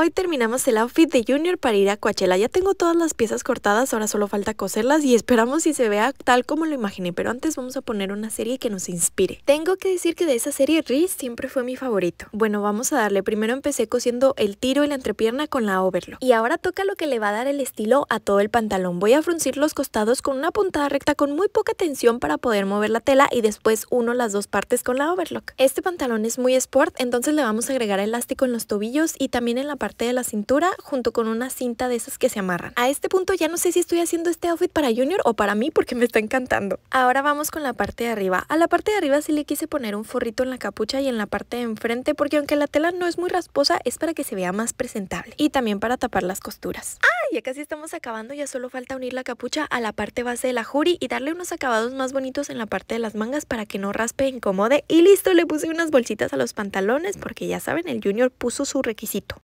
Hoy terminamos el outfit de Junior para ir a Coachella. Ya tengo todas las piezas cortadas, ahora solo falta coserlas y esperamos si se vea tal como lo imaginé. Pero antes vamos a poner una serie que nos inspire. Tengo que decir que de esa serie Riz siempre fue mi favorito. Bueno, vamos a darle. Primero empecé cosiendo el tiro y la entrepierna con la overlock. Y ahora toca lo que le va a dar el estilo a todo el pantalón. Voy a fruncir los costados con una puntada recta con muy poca tensión para poder mover la tela y después uno las dos partes con la overlock. Este pantalón es muy sport, entonces le vamos a agregar elástico en los tobillos y también en la parte parte de la cintura junto con una cinta de esas que se amarran. A este punto ya no sé si estoy haciendo este outfit para Junior o para mí porque me está encantando. Ahora vamos con la parte de arriba. A la parte de arriba sí le quise poner un forrito en la capucha y en la parte de enfrente porque aunque la tela no es muy rasposa es para que se vea más presentable y también para tapar las costuras. ¡Ah! Ya casi estamos acabando, ya solo falta unir la capucha a la parte base de la juri y darle unos acabados más bonitos en la parte de las mangas para que no raspe, incomode y listo, le puse unas bolsitas a los pantalones porque ya saben, el Junior puso su requisito.